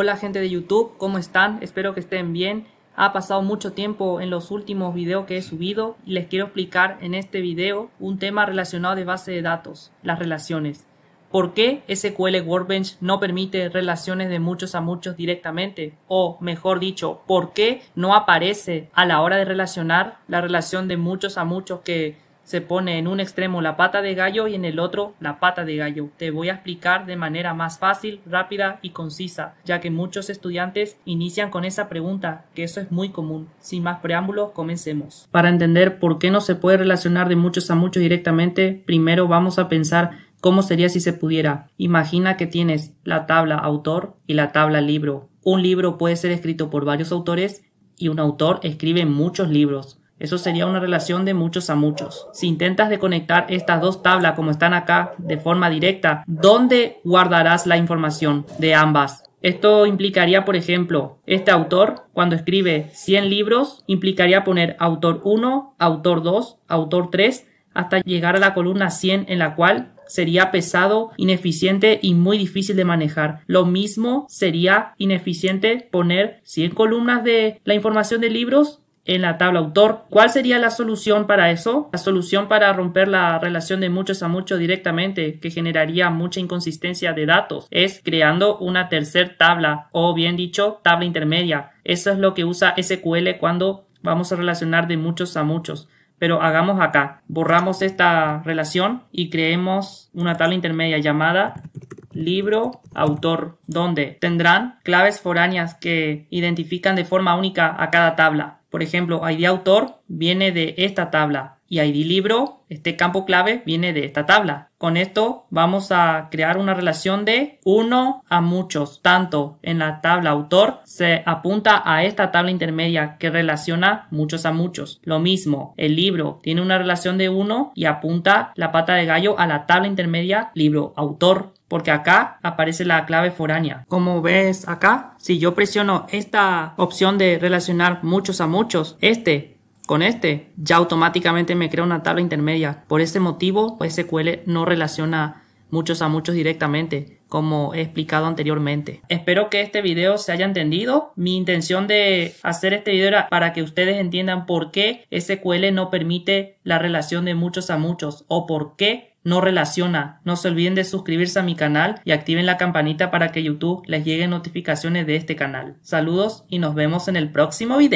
Hola gente de YouTube, ¿cómo están? Espero que estén bien. Ha pasado mucho tiempo en los últimos videos que he subido y les quiero explicar en este video un tema relacionado de base de datos, las relaciones. ¿Por qué SQL Workbench no permite relaciones de muchos a muchos directamente? O mejor dicho, ¿por qué no aparece a la hora de relacionar la relación de muchos a muchos que se pone en un extremo la pata de gallo y en el otro la pata de gallo. Te voy a explicar de manera más fácil, rápida y concisa, ya que muchos estudiantes inician con esa pregunta, que eso es muy común. Sin más preámbulos, comencemos. Para entender por qué no se puede relacionar de muchos a muchos directamente, primero vamos a pensar ¿Cómo sería si se pudiera? Imagina que tienes la tabla autor y la tabla libro. Un libro puede ser escrito por varios autores y un autor escribe muchos libros. Eso sería una relación de muchos a muchos. Si intentas de conectar estas dos tablas como están acá de forma directa, ¿dónde guardarás la información de ambas? Esto implicaría, por ejemplo, este autor, cuando escribe 100 libros, implicaría poner autor 1, autor 2, autor 3, hasta llegar a la columna 100 en la cual sería pesado, ineficiente y muy difícil de manejar. Lo mismo sería ineficiente poner 100 columnas de la información de libros en la tabla autor. ¿Cuál sería la solución para eso? La solución para romper la relación de muchos a muchos directamente, que generaría mucha inconsistencia de datos, es creando una tercer tabla o bien dicho, tabla intermedia. Eso es lo que usa SQL cuando vamos a relacionar de muchos a muchos. Pero hagamos acá, borramos esta relación y creemos una tabla intermedia llamada libro, autor, donde tendrán claves foráneas que identifican de forma única a cada tabla. Por ejemplo, ID autor viene de esta tabla y ID libro, este campo clave, viene de esta tabla. Con esto vamos a crear una relación de uno a muchos. Tanto en la tabla autor se apunta a esta tabla intermedia que relaciona muchos a muchos. Lo mismo, el libro tiene una relación de uno y apunta la pata de gallo a la tabla intermedia libro autor porque acá aparece la clave foránea. Como ves acá, si yo presiono esta opción de relacionar muchos a muchos, este con este, ya automáticamente me crea una tabla intermedia. Por ese motivo, SQL pues, no relaciona muchos a muchos directamente, como he explicado anteriormente. Espero que este video se haya entendido. Mi intención de hacer este video era para que ustedes entiendan por qué SQL no permite la relación de muchos a muchos o por qué no relaciona. No se olviden de suscribirse a mi canal y activen la campanita para que YouTube les llegue notificaciones de este canal. Saludos y nos vemos en el próximo video.